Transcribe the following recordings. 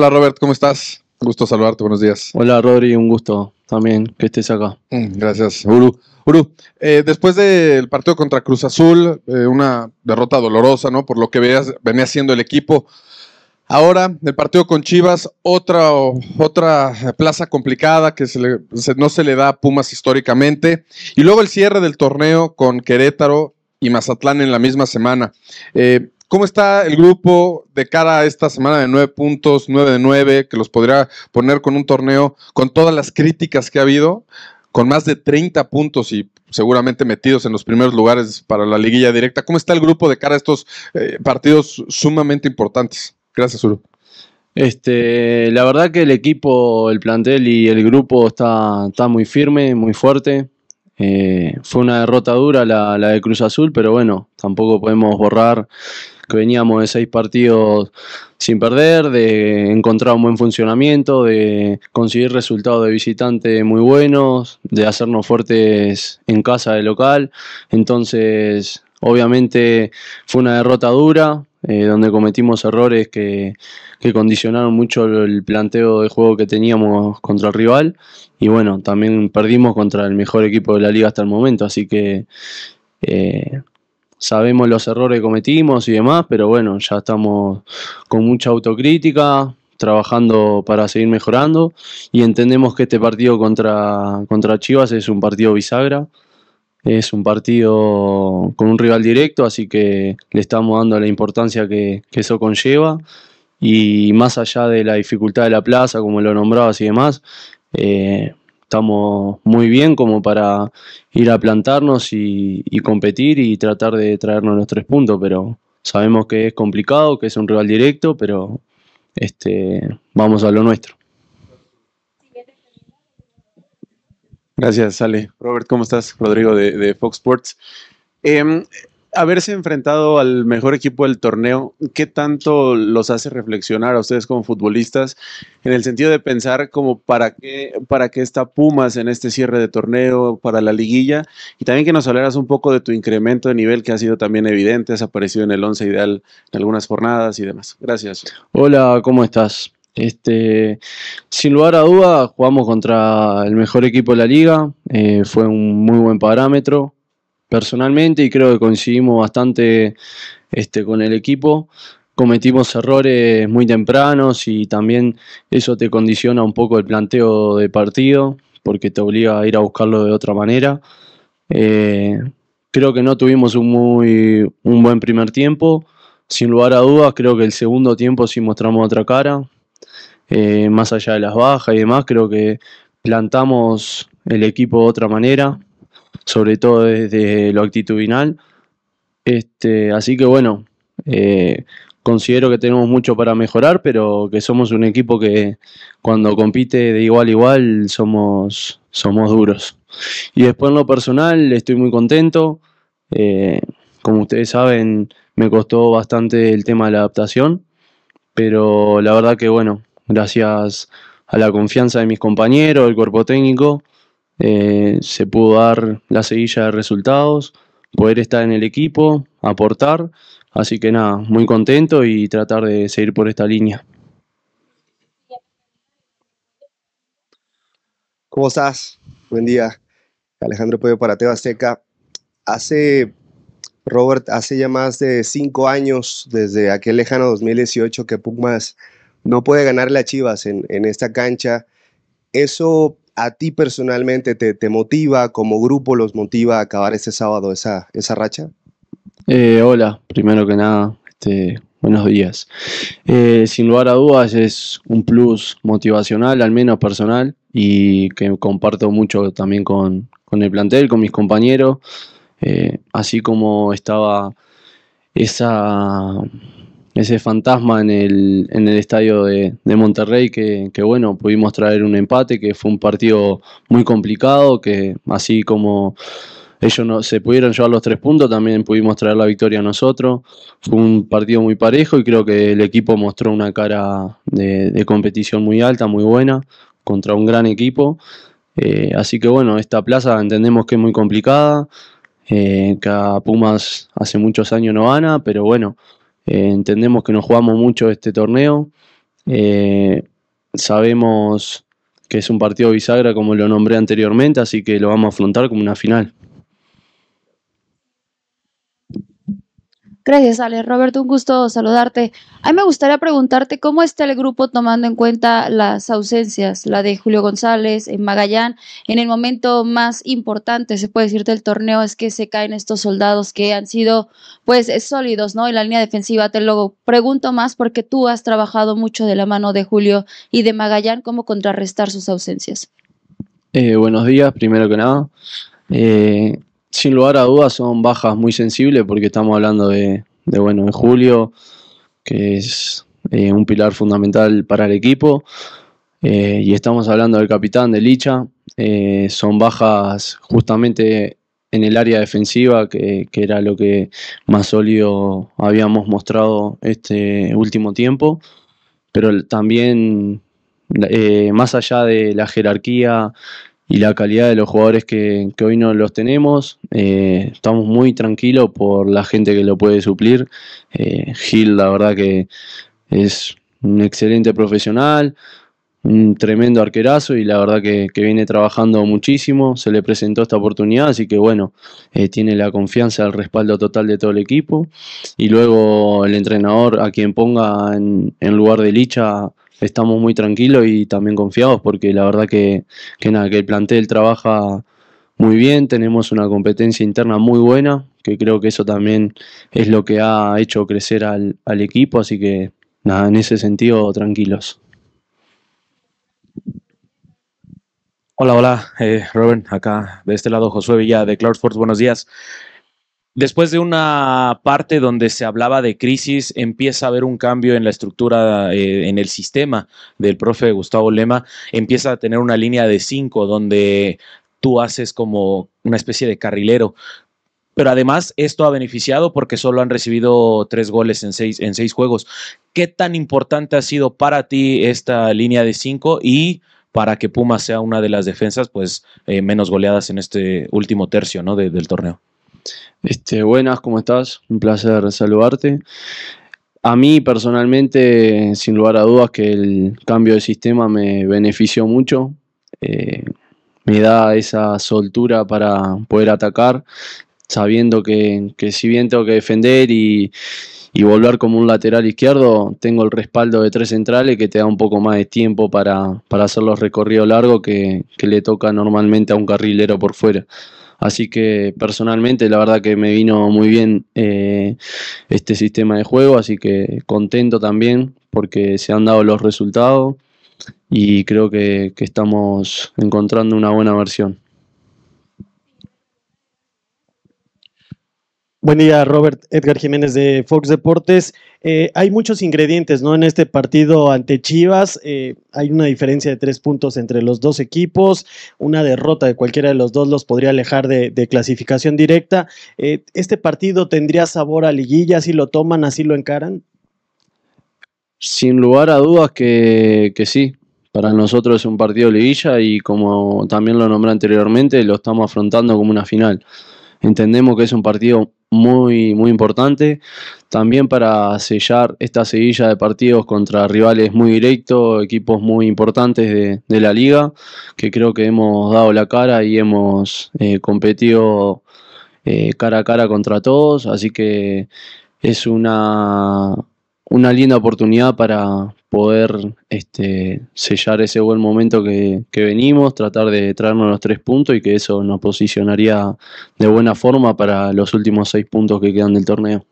Hola Robert, ¿cómo estás? Un gusto saludarte, buenos días. Hola Rodri, un gusto también que estés acá. Mm, gracias, Uru. Uru, eh, después del partido contra Cruz Azul, eh, una derrota dolorosa, ¿no? Por lo que veas, venía siendo el equipo. Ahora, el partido con Chivas, otra, otra plaza complicada que se no se le da a Pumas históricamente. Y luego el cierre del torneo con Querétaro y Mazatlán en la misma semana. Eh, ¿Cómo está el grupo de cara a esta semana de 9 puntos, nueve de nueve, que los podría poner con un torneo, con todas las críticas que ha habido, con más de 30 puntos y seguramente metidos en los primeros lugares para la liguilla directa? ¿Cómo está el grupo de cara a estos eh, partidos sumamente importantes? Gracias, Uru. Este, la verdad que el equipo, el plantel y el grupo está, está muy firme, muy fuerte. Eh, fue una derrota dura la, la, de Cruz Azul, pero bueno, tampoco podemos borrar que veníamos de seis partidos sin perder, de encontrar un buen funcionamiento, de conseguir resultados de visitante muy buenos, de hacernos fuertes en casa de local. Entonces, obviamente fue una derrota dura, eh, donde cometimos errores que, condicionaron mucho el planteo de juego que teníamos contra el rival. Y bueno, también perdimos contra el mejor equipo de la liga hasta el momento, así que eh, sabemos los errores que cometimos y demás, pero bueno, ya estamos con mucha autocrítica, trabajando para seguir mejorando y entendemos que este partido contra, contra Chivas es un partido bisagra, es un partido con un rival directo, así que le estamos dando la importancia que, que eso conlleva y más allá de la dificultad de la plaza, como lo nombrabas y demás, eh, estamos muy bien como para ir a plantarnos y, competir y tratar de traernos los tres puntos, pero sabemos que es complicado, que es un rival directo, pero este, vamos a lo nuestro. Gracias, Ale. Robert, ¿cómo estás? Rodrigo de, Fox Sports. Em, haberse enfrentado al mejor equipo del torneo, ¿qué tanto los hace reflexionar a ustedes como futbolistas en el sentido de pensar como para qué, para está Pumas en este cierre de torneo, para la liguilla? Y también que nos hablaras un poco de tu incremento de nivel que ha sido también evidente, has aparecido en el 11 ideal en algunas jornadas y demás. Gracias. Hola, ¿cómo estás? Este, sin lugar a duda, jugamos contra el mejor equipo de la liga, eh, fue un muy buen parámetro personalmente y creo que coincidimos bastante este, con el equipo. Cometimos errores muy tempranos y también eso te condiciona un poco el planteo de partido porque te obliga a ir a buscarlo de otra manera. Eh, creo que no tuvimos un, muy, buen primer tiempo. Sin lugar a dudas, creo que el segundo tiempo sí mostramos otra cara. Eh, más allá de las bajas y demás, creo que plantamos el equipo de otra manera sobre todo desde lo actitudinal. Este, así que bueno, eh, considero que tenemos mucho para mejorar, pero que somos un equipo que cuando compite de igual a igual somos, somos duros. Y después en lo personal estoy muy contento. Eh, como ustedes saben, me costó bastante el tema de la adaptación, pero la verdad que bueno, gracias a la confianza de mis compañeros, el cuerpo técnico, eh, se pudo dar la seguilla de resultados, poder estar en el equipo, aportar. Así que nada, muy contento y tratar de seguir por esta línea. ¿Cómo estás? Buen día. Alejandro Pueblo para Teba Seca. Hace, Robert, hace ya más de cinco años, desde aquel lejano 2018, que Pumas no puede ganar a Chivas en, en esta cancha. Eso a ti personalmente te, motiva, como grupo los motiva a acabar ese sábado esa, esa racha? Eh, hola, primero que nada, este, buenos días. Eh, sin lugar a dudas es un plus motivacional, al menos personal, y que comparto mucho también con, el plantel, con mis compañeros, eh, así como estaba esa ese fantasma en el, en el estadio de, Monterrey que, bueno, pudimos traer un empate, que fue un partido muy complicado, que así como ellos no, se pudieron llevar los tres puntos, también pudimos traer la victoria a nosotros. Fue un partido muy parejo y creo que el equipo mostró una cara de, competición muy alta, muy buena, contra un gran equipo. Eh, así que bueno, esta plaza entendemos que es muy complicada, eh, que a Pumas hace muchos años no gana, pero bueno, eh, entendemos que nos jugamos mucho este torneo. Eh, sabemos que es un partido bisagra, como lo nombré anteriormente, así que lo vamos a afrontar como una final. Gracias, Ale. Roberto, un gusto saludarte. A mí me gustaría preguntarte cómo está el grupo tomando en cuenta las ausencias, la de Julio González, en Magallán, en el momento más importante, se puede decir, del torneo, es que se caen estos soldados que han sido, pues, sólidos, ¿no? En la línea defensiva, te lo pregunto más porque tú has trabajado mucho de la mano de Julio y de Magallán, ¿cómo contrarrestar sus ausencias? Eh, buenos días, primero que nada. Eh, sin lugar a dudas son bajas muy sensibles porque estamos hablando de, bueno, Julio, que es eh, un pilar fundamental para el equipo, eh, y estamos hablando del capitán de Licha, eh, son bajas justamente en el área defensiva, que, que, era lo que más sólido habíamos mostrado este último tiempo, pero también más allá de la jerarquía y la calidad de los jugadores que, hoy no los tenemos. Eh, estamos muy tranquilos por la gente que lo puede suplir. Eh, Gil, la verdad que es un excelente profesional, un tremendo arquerazo y la verdad que, viene trabajando muchísimo. Se le presentó esta oportunidad, así que bueno, eh, tiene la confianza, el respaldo total de todo el equipo. Y luego el entrenador, a quien ponga en, lugar de Licha, estamos muy tranquilos y también confiados porque la verdad que, que, nada, que el plantel trabaja muy bien, tenemos una competencia interna muy buena, que creo que eso también es lo que ha hecho crecer al, al equipo, así que nada, en ese sentido tranquilos. Hola, hola, eh, acá de este lado Josué Villa de Sports buenos días. Después de una parte donde se hablaba de crisis, empieza a haber un cambio en la estructura, eh, en el sistema del profe Gustavo Lema, empieza a tener una línea de cinco donde tú haces como una especie de carrilero, pero además esto ha beneficiado porque solo han recibido tres goles en seis, en seis juegos. ¿Qué tan importante ha sido para ti esta línea de cinco y para que Puma sea una de las defensas pues eh, menos goleadas en este último tercio ¿no? del torneo. Este, buenas, ¿cómo estás? Un placer saludarte. A mí personalmente, sin lugar a dudas, que el cambio de sistema me benefició mucho. Eh, me da esa soltura para poder atacar, sabiendo que, que si bien tengo que defender y, y volver como un lateral izquierdo, tengo el respaldo de tres centrales que te da un poco más de tiempo para, hacer los recorridos largos que, le toca normalmente a un carrilero por fuera. Así que personalmente la verdad que me vino muy bien eh, este sistema de juego, así que contento también porque se han dado los resultados y creo que estamos encontrando una buena versión. Buen día, Robert Edgar Jiménez de Fox Deportes. Eh, hay muchos ingredientes ¿no? en este partido ante Chivas. Eh, hay una diferencia de tres puntos entre los dos equipos. Una derrota de cualquiera de los dos los podría alejar de, clasificación directa. Eh, ¿Este partido tendría sabor a liguilla? si lo toman? ¿Así lo encaran? Sin lugar a dudas que, que sí. Para nosotros es un partido liguilla y como también lo nombré anteriormente, lo estamos afrontando como una final. Entendemos que es un partido muy, muy importante. También para sellar esta seguilla de partidos contra rivales muy directos, equipos muy importantes de, la liga, que creo que hemos dado la cara y hemos eh, competido eh, cara a cara contra todos. Así que es una una linda oportunidad para poder este, sellar ese buen momento que, venimos, tratar de traernos los tres puntos y que eso nos posicionaría de buena forma para los últimos seis puntos que quedan del torneo.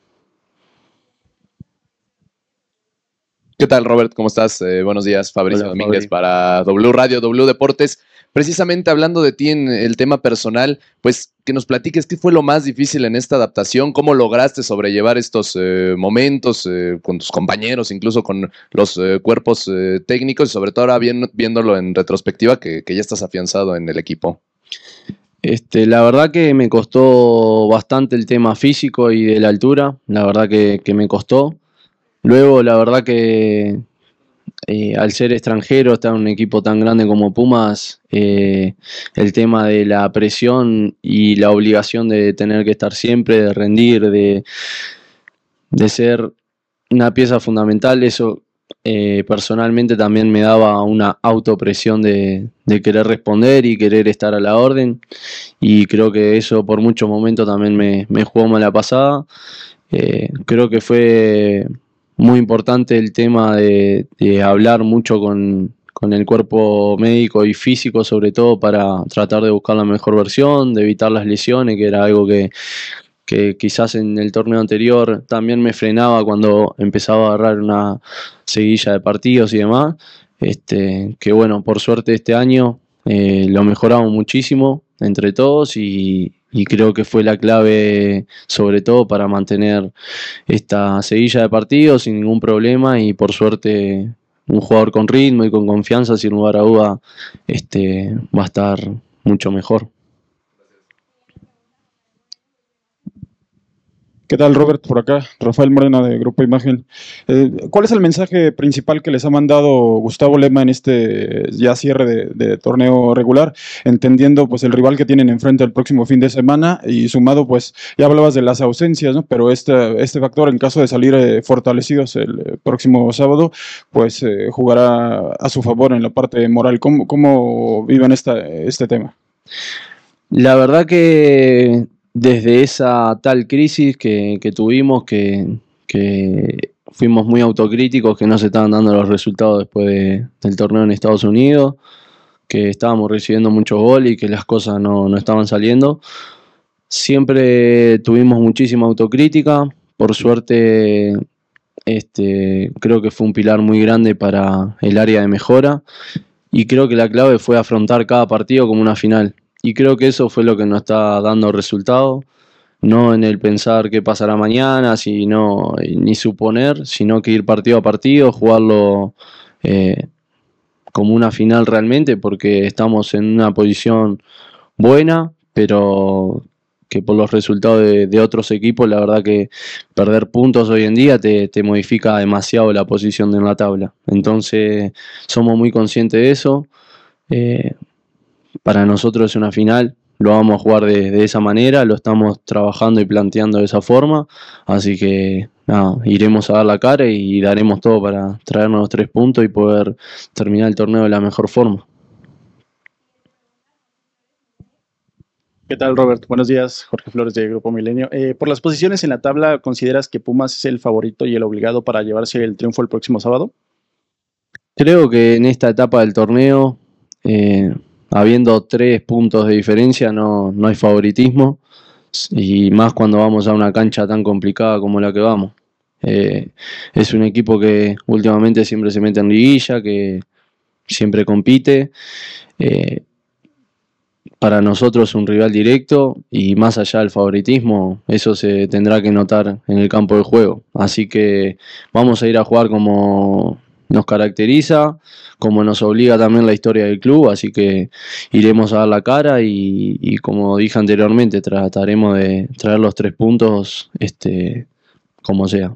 ¿Qué tal, Robert? ¿Cómo estás? Eh, buenos días, Fabricio Domínguez para W Radio, W Deportes precisamente hablando de ti en el tema personal, pues que nos platiques qué fue lo más difícil en esta adaptación, cómo lograste sobrellevar estos eh, momentos eh, con tus compañeros, incluso con los eh, cuerpos técnicos y sobre todo ahora viéndolo en retrospectiva que, ya estás afianzado en el equipo. Este, la verdad que me costó bastante el tema físico y de la altura, la verdad que me costó. Luego, la verdad que eh, al ser extranjero, estar en un equipo tan grande como Pumas, eh, el tema de la presión y la obligación de tener que estar siempre, de rendir, de, de ser una pieza fundamental, eso eh, personalmente también me daba una autopresión de, querer responder y querer estar a la orden. Y creo que eso por muchos momentos también me, jugó mala pasada. creo que fue muy importante el tema de, hablar mucho con, el cuerpo médico y físico, sobre todo para tratar de buscar la mejor versión, de evitar las lesiones, que era algo que, quizás en el torneo anterior también me frenaba cuando empezaba a agarrar una seguilla de partidos y demás. Este, que bueno, por suerte este año eh, lo mejoramos muchísimo entre todos y, y creo que fue la clave sobre todo para mantener esta seguilla de partidos sin ningún problema y por suerte un jugador con ritmo y con confianza sin lugar a duda este, va a estar mucho mejor. ¿Qué tal, Robert? Por acá, Rafael Morena de Grupo Imagen. Eh, ¿Cuál es el mensaje principal que les ha mandado Gustavo Lema en este ya cierre de, torneo regular, entendiendo pues el rival que tienen enfrente el próximo fin de semana y sumado pues ya hablabas de las ausencias, ¿no? Pero este, este factor en caso de salir eh, fortalecidos el eh, próximo sábado, pues jugará a su favor en la parte moral. ¿Cómo, cómo viven esta, este tema? La verdad que desde esa tal crisis que, tuvimos, que, fuimos muy autocríticos, que no se estaban dando los resultados después del torneo en Estados Unidos, que estábamos recibiendo muchos goles y que las cosas no, estaban saliendo. Siempre tuvimos muchísima autocrítica, por suerte este, creo que fue un pilar muy grande para el área de mejora y creo que la clave fue afrontar cada partido como una final. Y creo que eso fue lo que nos está dando resultado, no en el pensar qué pasará mañana, sino, ni suponer, sino que ir partido a partido, jugarlo eh, como una final realmente, porque estamos en una posición buena, pero que por los resultados de, otros equipos, la verdad que perder puntos hoy en día te, modifica demasiado la posición de la tabla. Entonces, somos muy conscientes de eso. Eh, para nosotros es una final, lo vamos a jugar de, esa manera, lo estamos trabajando y planteando de esa forma, así que iremos a dar la cara y daremos todo para traernos los tres puntos y poder terminar el torneo de la mejor forma. ¿Qué tal, Robert? Buenos días, Jorge Flores de Grupo Milenio. Eh, por las posiciones en la tabla, ¿consideras que Pumas es el favorito y el obligado para llevarse el triunfo el próximo sábado? Creo que en esta etapa del torneo eh, habiendo tres puntos de diferencia, no, hay favoritismo. Y más cuando vamos a una cancha tan complicada como la que vamos. Eh, es un equipo que últimamente siempre se mete en liguilla, que siempre compite. Eh, para nosotros un rival directo y más allá del favoritismo, eso se tendrá que notar en el campo de juego. Así que vamos a ir a jugar como, nos caracteriza, como nos obliga también la historia del club, así que iremos a la cara y, como dije anteriormente, trataremos de traer los tres puntos este, como sea.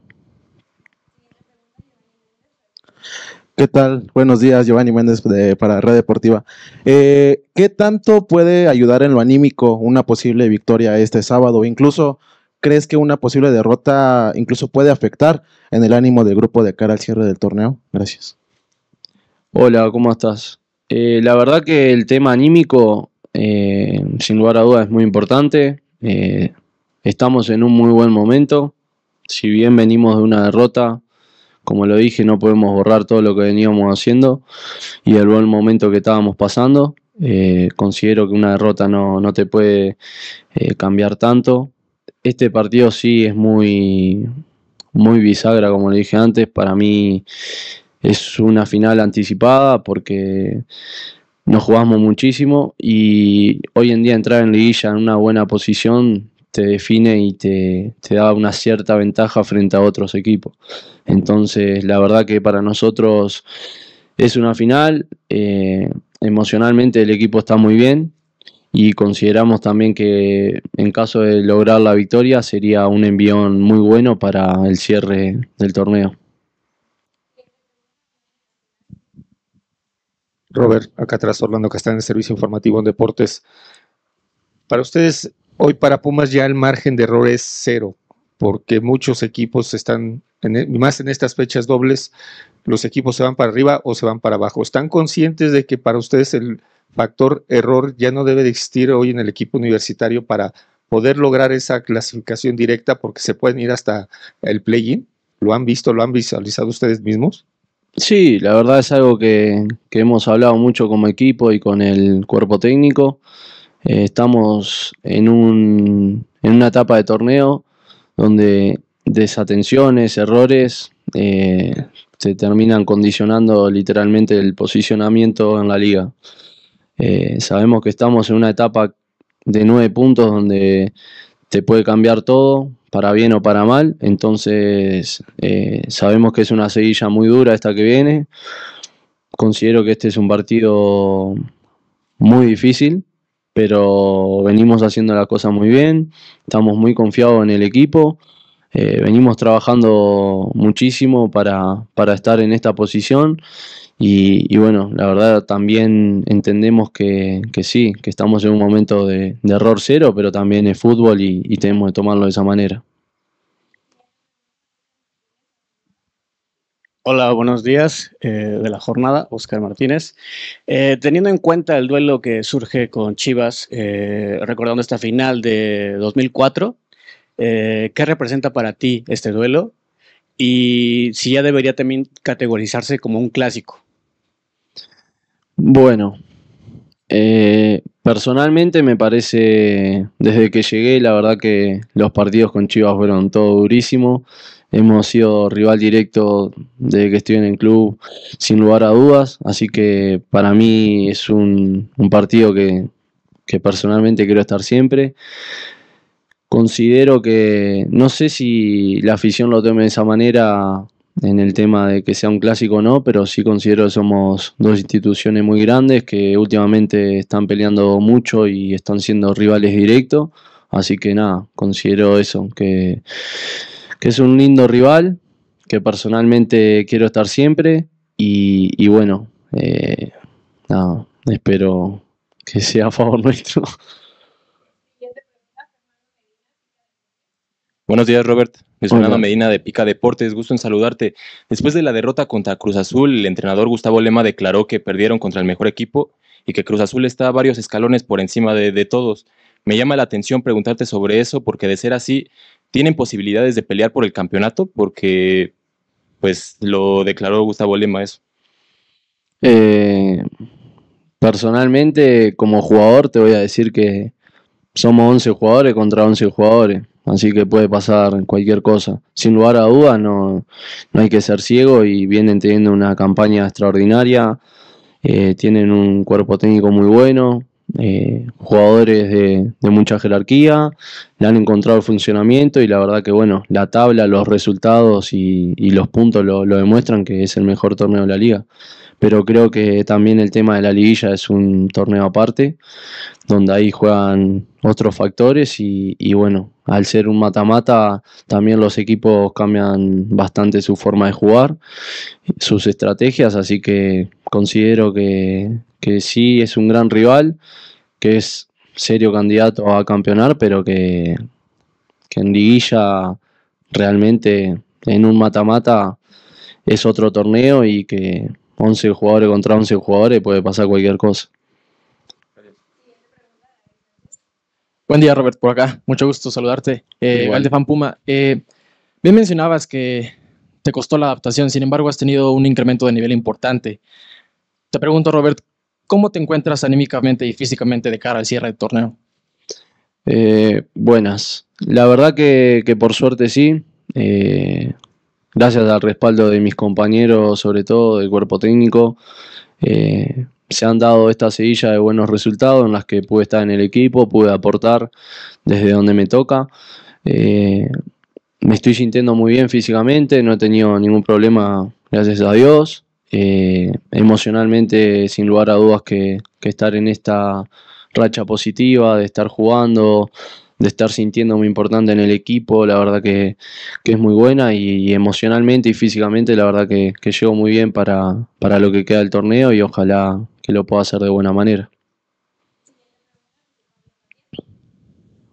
¿Qué tal? Buenos días, Giovanni Méndez para Red Deportiva. Eh, ¿Qué tanto puede ayudar en lo anímico una posible victoria este sábado? Incluso ¿Crees que una posible derrota incluso puede afectar en el ánimo del grupo de cara al cierre del torneo? Gracias. Hola, ¿cómo estás? Eh, la verdad que el tema anímico, eh, sin lugar a dudas, es muy importante. Eh, estamos en un muy buen momento. Si bien venimos de una derrota, como lo dije, no podemos borrar todo lo que veníamos haciendo y el buen momento que estábamos pasando. considero que una derrota no, no te puede cambiar tanto este partido sí es muy, muy bisagra, como le dije antes. Para mí es una final anticipada porque nos jugamos muchísimo y hoy en día entrar en liguilla en una buena posición te define y te, da una cierta ventaja frente a otros equipos. Entonces, la verdad que para nosotros es una final. Eh, emocionalmente el equipo está muy bien y consideramos también que en caso de lograr la victoria sería un envión muy bueno para el cierre del torneo. Robert, acá atrás Orlando que está en el servicio informativo en deportes. Para ustedes, hoy para Pumas ya el margen de error es cero, porque muchos equipos están, e, más en estas fechas dobles, los equipos se van para arriba o se van para abajo. ¿Están conscientes de que para ustedes el, factor error ya no debe de existir hoy en el equipo universitario para poder lograr esa clasificación directa porque se pueden ir hasta el play-in. ¿Lo han visto, lo han visualizado ustedes mismos? Sí, la verdad es algo que, hemos hablado mucho como equipo y con el cuerpo técnico. Eh, estamos en, un, en una etapa de torneo donde desatenciones, errores, eh, se terminan condicionando literalmente el posicionamiento en la liga. Eh, sabemos que estamos en una etapa de nueve puntos donde te puede cambiar todo, para bien o para mal. Entonces, eh, sabemos que es una seguilla muy dura esta que viene. Considero que este es un partido muy difícil, pero venimos haciendo la cosa muy bien. Estamos muy confiados en el equipo. Eh, venimos trabajando muchísimo para, para estar en esta posición y, bueno, la verdad también entendemos que, sí, que estamos en un momento de, error cero, pero también es fútbol y, tenemos que tomarlo de esa manera. Hola, buenos días eh, de la jornada, Oscar Martínez. Eh, teniendo en cuenta el duelo que surge con Chivas, eh, recordando esta final de 2004, ¿qué representa para ti este duelo? Y si ya debería también categorizarse como un clásico. Bueno, eh, personalmente me parece, desde que llegué, la verdad que los partidos con Chivas fueron todo durísimo. Hemos sido rival directo desde que estoy en el club, sin lugar a dudas. Así que para mí es un, partido que, que personalmente quiero estar siempre. Considero que, no sé si la afición lo tome de esa manera en el tema de que sea un clásico o no, pero sí considero que somos dos instituciones muy grandes que últimamente están peleando mucho y están siendo rivales directos. Así que nada, considero eso, que, que es un lindo rival, que personalmente quiero estar siempre y, bueno, eh, nada, espero que sea a favor nuestro. Buenos días, Robert. es Fernando Medina de Pica Deportes, gusto en saludarte. Después de la derrota contra Cruz Azul, el entrenador Gustavo Lema declaró que perdieron contra el mejor equipo y que Cruz Azul está a varios escalones por encima de, todos. Me llama la atención preguntarte sobre eso, porque de ser así, ¿tienen posibilidades de pelear por el campeonato? Porque, pues, lo declaró Gustavo Lema eso. Eh, personalmente, como jugador, te voy a decir que somos 11 jugadores contra 11 jugadores Así que puede pasar cualquier cosa. Sin lugar a dudas, no, no hay que ser ciego y vienen teniendo una campaña extraordinaria. Eh, tienen un cuerpo técnico muy bueno, eh, jugadores de, mucha jerarquía, le han encontrado el funcionamiento y la verdad que bueno, la tabla, los resultados y, los puntos lo, demuestran que es el mejor torneo de la liga pero creo que también el tema de la liguilla es un torneo aparte, donde ahí juegan otros factores y, bueno, al ser un mata-mata, también los equipos cambian bastante su forma de jugar, sus estrategias, así que considero que, sí es un gran rival, que es serio candidato a campeonar, pero que, que en liguilla realmente en un mata-mata es otro torneo y que 11 jugadores contra 11 jugadores puede pasar cualquier cosa. Buen día, Robert, por acá. Mucho gusto saludarte. Eh, Valdefan Puma, eh, bien mencionabas que te costó la adaptación, sin embargo, has tenido un incremento de nivel importante. Te pregunto, Robert, ¿cómo te encuentras anímicamente y físicamente de cara al cierre del torneo? Eh, buenas. La verdad que, por suerte sí. Eh, gracias al respaldo de mis compañeros, sobre todo del cuerpo técnico, eh, se han dado esta sedilla de buenos resultados en las que pude estar en el equipo, pude aportar desde donde me toca. Eh, me estoy sintiendo muy bien físicamente, no he tenido ningún problema, gracias a Dios. Eh, emocionalmente, sin lugar a dudas, que estar en esta racha positiva, de estar jugando, de estar sintiendo muy importante en el equipo, la verdad que, es muy buena y, emocionalmente y físicamente la verdad que, que llego muy bien para, para lo que queda del torneo y ojalá que lo pueda hacer de buena manera.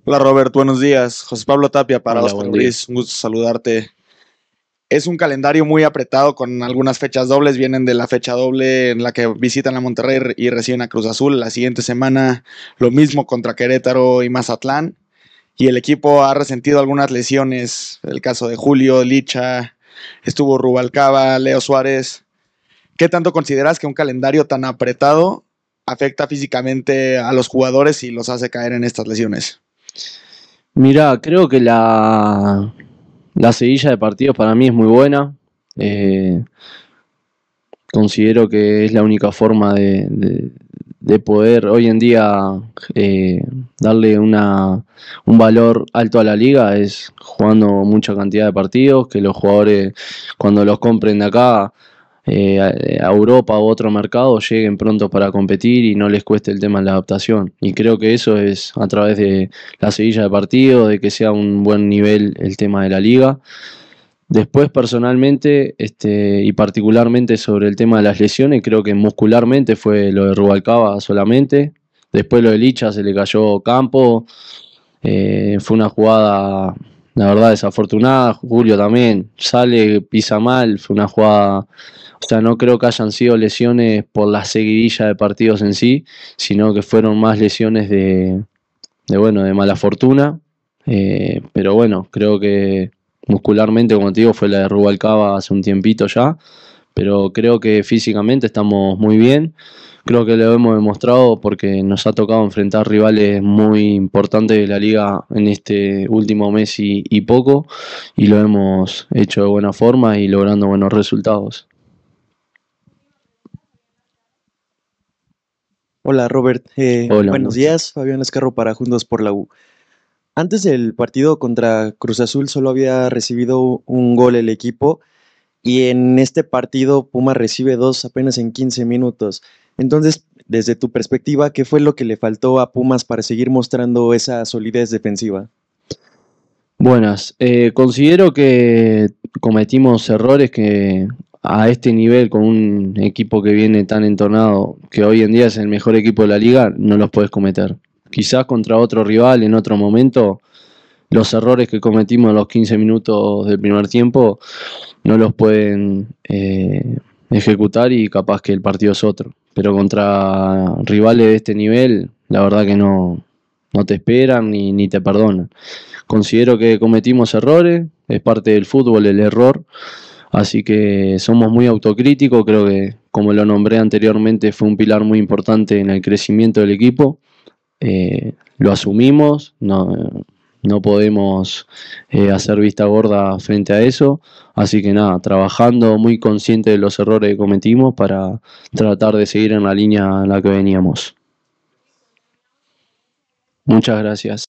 Hola Robert, buenos días. José Pablo Tapia para los Oscar un gusto saludarte. Es un calendario muy apretado con algunas fechas dobles. Vienen de la fecha doble en la que visitan a Monterrey y reciben a Cruz Azul. La siguiente semana lo mismo contra Querétaro y Mazatlán y el equipo ha resentido algunas lesiones, el caso de Julio, Licha, estuvo Rubalcaba, Leo Suárez. ¿Qué tanto consideras que un calendario tan apretado afecta físicamente a los jugadores y los hace caer en estas lesiones? Mira, creo que la, la de partidos para mí es muy buena. Eh, considero que es la única forma de de poder hoy en día eh, darle una, un valor alto a la liga es jugando mucha cantidad de partidos, que los jugadores cuando los compren de acá eh, a Europa u otro mercado lleguen pronto para competir y no les cueste el tema de la adaptación. Y creo que eso es a través de la Sevilla de partidos, de que sea un buen nivel el tema de la liga Después, personalmente este, y particularmente sobre el tema de las lesiones, creo que muscularmente fue lo de Rubalcaba solamente. Después lo de Licha se le cayó campo. Eh, fue una jugada, la verdad, desafortunada. Julio también sale, pisa mal. Fue una jugada. O sea, no creo que hayan sido lesiones por la seguidilla de partidos en sí, sino que fueron más lesiones de, bueno, de mala fortuna. Eh, pero bueno, creo que muscularmente, como te digo, fue la de Rubalcaba hace un tiempito ya, pero creo que físicamente estamos muy bien. Creo que lo hemos demostrado porque nos ha tocado enfrentar rivales muy importantes de la liga en este último mes y, poco, y lo hemos hecho de buena forma y logrando buenos resultados. Hola Robert, eh, buenos días, Fabián Escarro para Juntos por la U. Antes del partido contra Cruz Azul solo había recibido un gol el equipo y en este partido Puma recibe dos apenas en 15 minutos. Entonces, desde tu perspectiva, ¿qué fue lo que le faltó a Pumas para seguir mostrando esa solidez defensiva? Buenas, eh, considero que cometimos errores que a este nivel con un equipo que viene tan entonado, que hoy en día es el mejor equipo de la liga, no los puedes cometer quizás contra otro rival en otro momento, los errores que cometimos en los 15 minutos del primer tiempo no los pueden eh, ejecutar y capaz que el partido es otro. Pero contra rivales de este nivel, la verdad que no, no te esperan ni, ni te perdonan. Considero que cometimos errores, es parte del fútbol el error, así que somos muy autocríticos, creo que como lo nombré anteriormente fue un pilar muy importante en el crecimiento del equipo eh, lo asumimos, no, podemos eh, hacer vista gorda frente a eso. Así que nada, trabajando muy consciente de los errores que cometimos para tratar de seguir en la línea en la que veníamos. Muchas gracias.